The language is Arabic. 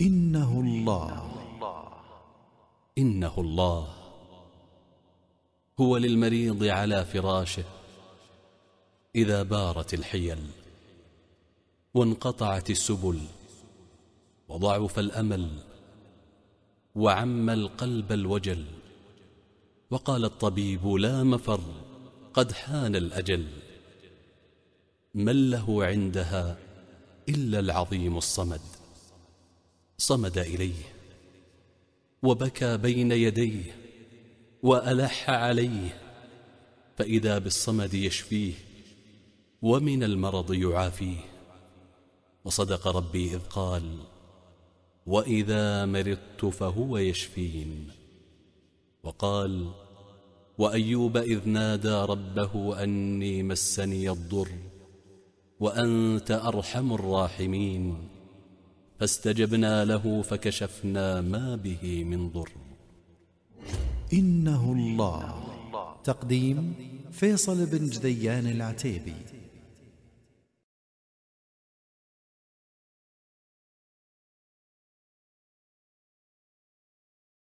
إنه الله إنه الله هو للمريض على فراشه إذا بارت الحيل وانقطعت السبل وضعف الأمل وعم القلب الوجل وقال الطبيب لا مفر قد حان الأجل من له عندها إلا العظيم الصمد صمد إليه وبكى بين يديه وألح عليه فإذا بالصمد يشفيه ومن المرض يعافيه وصدق ربي إذ قال وإذا مرضت فهو يشفين وقال وأيوب إذ نادى ربه أني مسني الضر وأنت أرحم الراحمين فاستجبنا له فكشفنا ما به من ضر إنه الله تقديم فيصل بن جديان العتيبي